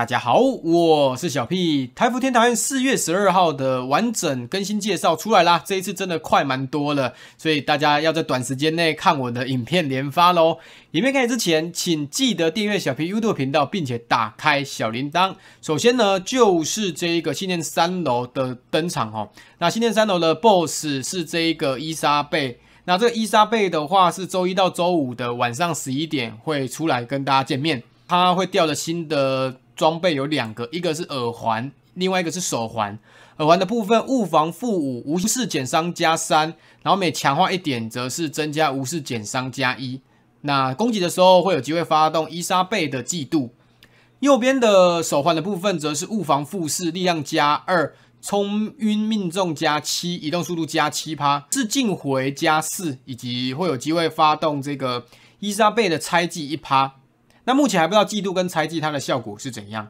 大家好，我是小 P。台服天堂院四月十二号的完整更新介绍出来啦！这一次真的快蛮多了，所以大家要在短时间内看我的影片连发喽。影片开始之前，请记得订阅小 P YouTube 频道，并且打开小铃铛。首先呢，就是这个信念三楼的登场哦。那信念三楼的 BOSS 是这个伊莎贝。那这个伊莎贝的话，是周一到周五的晚上十一点会出来跟大家见面，他会掉了新的。装备有两个，一个是耳环，另外一个是手环。耳环的部分，物防负五，无视减伤加三，然后每强化一点则是增加无视减伤加一。那攻击的时候会有机会发动伊莎贝的嫉妒。右边的手环的部分则是物防负四，力量加二，冲晕命中加七，移动速度加七趴，自进回加四，以及会有机会发动这个伊莎贝的猜忌一趴。那目前还不知道季度跟猜忌它的效果是怎样。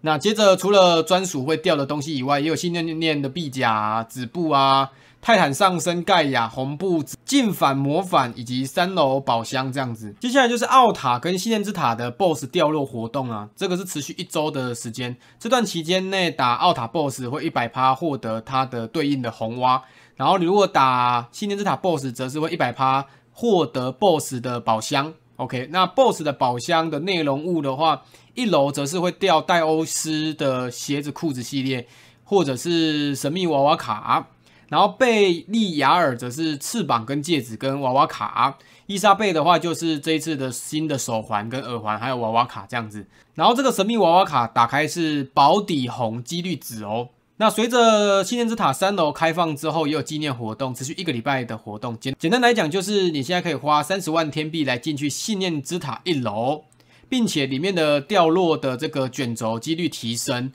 那接着除了专属会掉的东西以外，也有信念念的臂甲子布啊、泰坦上身盖亚红布、进反魔反以及三楼宝箱这样子。接下来就是奥塔跟信念之塔的 BOSS 掉落活动啊，这个是持续一周的时间。这段期间内打奥塔 BOSS 会一百趴获得它的对应的红蛙，然后你如果打信念之塔 BOSS，则是会一百趴获得 BOSS 的宝箱。OK，那 BOSS 的宝箱的内容物的话，一楼则是会掉戴欧斯的鞋子、裤子系列，或者是神秘娃娃卡。然后贝利亚尔则是翅膀、跟戒指、跟娃娃卡。伊莎贝的话就是这一次的新的手环、跟耳环，还有娃娃卡这样子。然后这个神秘娃娃卡打开是保底红，几率紫哦。那随着信念之塔三楼开放之后，也有纪念活动，持续一个礼拜的活动。简简单来讲，就是你现在可以花三十万天币来进去信念之塔一楼，并且里面的掉落的这个卷轴几率提升。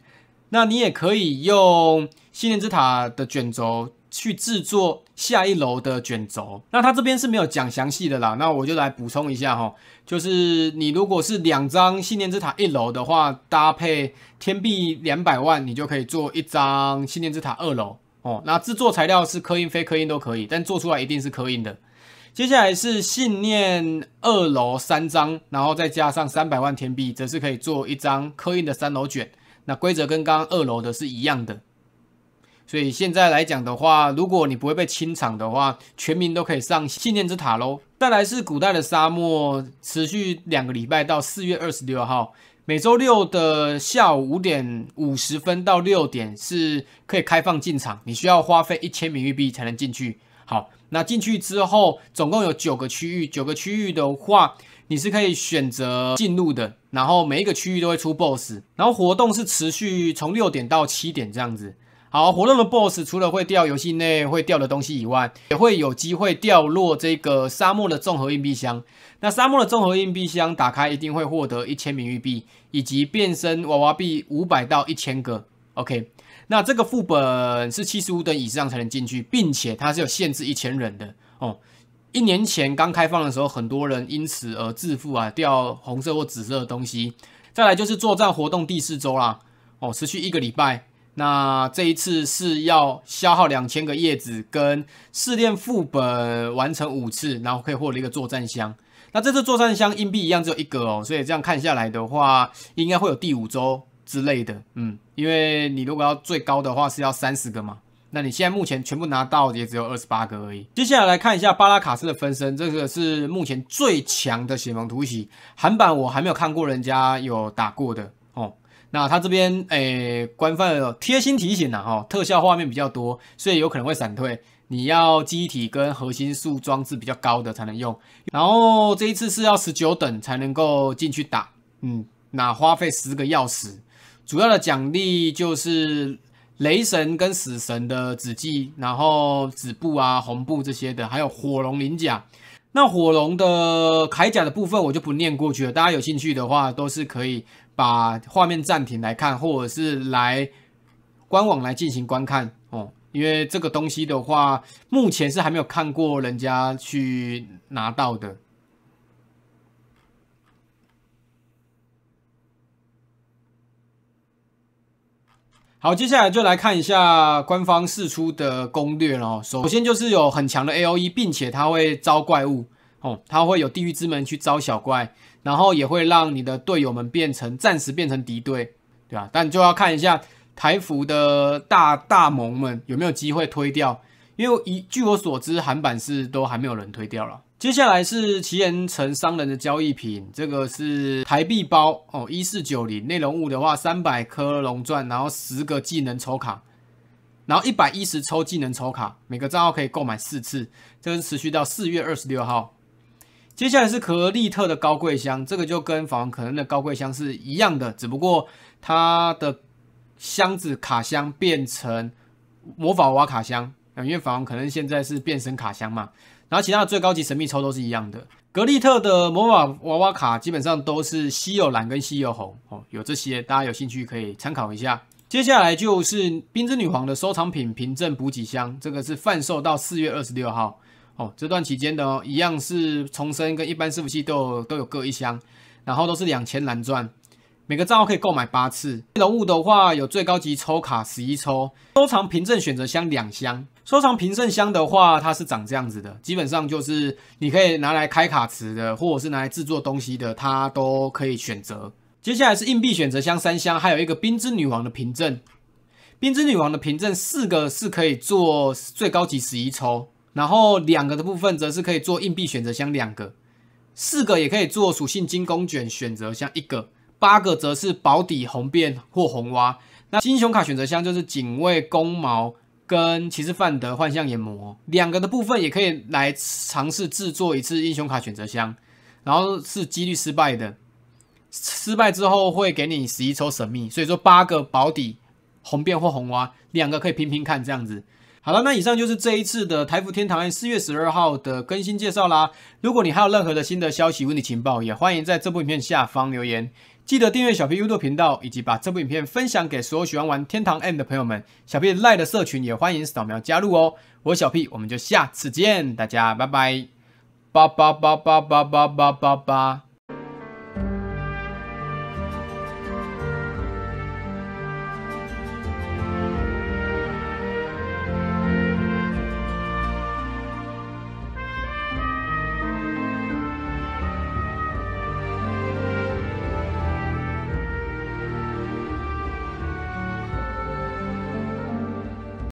那你也可以用信念之塔的卷轴。去制作下一楼的卷轴，那他这边是没有讲详细的啦，那我就来补充一下哈，就是你如果是两张信念之塔一楼的话，搭配天币两百万，你就可以做一张信念之塔二楼哦。那制作材料是刻印非刻印都可以，但做出来一定是刻印的。接下来是信念二楼三张，然后再加上三百万天币，则是可以做一张刻印的三楼卷。那规则跟刚刚二楼的是一样的。所以现在来讲的话，如果你不会被清场的话，全民都可以上信念之塔喽。再来是古代的沙漠，持续两个礼拜到四月二十六号，每周六的下午五点五十分到六点是可以开放进场，你需要花费一千名玉币才能进去。好，那进去之后，总共有九个区域，九个区域的话，你是可以选择进入的，然后每一个区域都会出 BOSS，然后活动是持续从六点到七点这样子。好，活动的 boss 除了会掉游戏内会掉的东西以外，也会有机会掉落这个沙漠的综合硬币箱。那沙漠的综合硬币箱打开一定会获得一千名玉币，以及变身娃娃币五百到一千个。OK，那这个副本是七十五等以上才能进去，并且它是有限制一千人的哦。一年前刚开放的时候，很多人因此而致富啊，掉红色或紫色的东西。再来就是作战活动第四周啦，哦，持续一个礼拜。那这一次是要消耗两千个叶子，跟试炼副本完成五次，然后可以获得一个作战箱。那这次作战箱硬币一样只有一个哦，所以这样看下来的话，应该会有第五周之类的。嗯，因为你如果要最高的话是要三十个嘛，那你现在目前全部拿到也只有二十八个而已。接下来来看一下巴拉卡斯的分身，这个是目前最强的血盟突袭。韩版我还没有看过人家有打过的。那他这边诶，官方贴心提醒呐，哈，特效画面比较多，所以有可能会闪退。你要机体跟核心素装置比较高的才能用。然后这一次是要十九等才能够进去打，嗯，那花费十个钥匙。主要的奖励就是雷神跟死神的紫币，然后紫布啊、红布这些的，还有火龙鳞甲。那火龙的铠甲的部分我就不念过去了，大家有兴趣的话都是可以。把画面暂停来看，或者是来官网来进行观看哦，因为这个东西的话，目前是还没有看过人家去拿到的。好，接下来就来看一下官方释出的攻略喽。首先就是有很强的 A O E，并且它会招怪物。哦，他会有地狱之门去招小怪，然后也会让你的队友们变成暂时变成敌对，对吧？但就要看一下台服的大大萌们有没有机会推掉，因为一据我所知，韩版是都还没有人推掉了。接下来是奇岩城商人的交易品，这个是台币包哦，一四九零内容物的话，三百颗龙钻，然后十个技能抽卡，然后一百一十抽技能抽卡，每个账号可以购买四次，这是持续到四月二十六号。接下来是格利特的高贵香，这个就跟法王可能的高贵香是一样的，只不过它的箱子卡箱变成魔法娃娃卡箱啊，因为法王可能现在是变身卡箱嘛。然后其他的最高级神秘抽都是一样的，格利特的魔法娃娃卡基本上都是稀有蓝跟稀有红哦，有这些大家有兴趣可以参考一下。接下来就是冰之女皇的收藏品凭证补给箱，这个是贩售到四月二十六号。哦，这段期间的哦，一样是重生跟一般伺服器都都有各一箱，然后都是两千蓝钻，每个账号可以购买八次。人物的话有最高级抽卡十一抽，收藏凭证选择箱两箱，收藏凭证箱的话它是长这样子的，基本上就是你可以拿来开卡池的，或者是拿来制作东西的，它都可以选择。接下来是硬币选择箱三箱，还有一个冰之女王的凭证，冰之女王的凭证四个是可以做最高级十一抽。然后两个的部分则是可以做硬币选择箱，两个、四个也可以做属性金工卷选择箱，一个、八个则是保底红变或红蛙。那英雄卡选择箱就是警卫公毛跟骑士范德幻象眼磨两个的部分，也可以来尝试制作一次英雄卡选择箱。然后是几率失败的，失败之后会给你十一抽神秘。所以说八个保底红变或红蛙，两个可以拼拼看这样子。好了，那以上就是这一次的台服天堂 M 四月十二号的更新介绍啦。如果你还有任何的新的消息、问题、情报，也欢迎在这部影片下方留言。记得订阅小 P 优 e 频道，以及把这部影片分享给所有喜欢玩天堂 M 的朋友们。小 P 赖的社群也欢迎扫描加入哦。我小 P，我们就下次见，大家拜拜，八八八八八八八八八。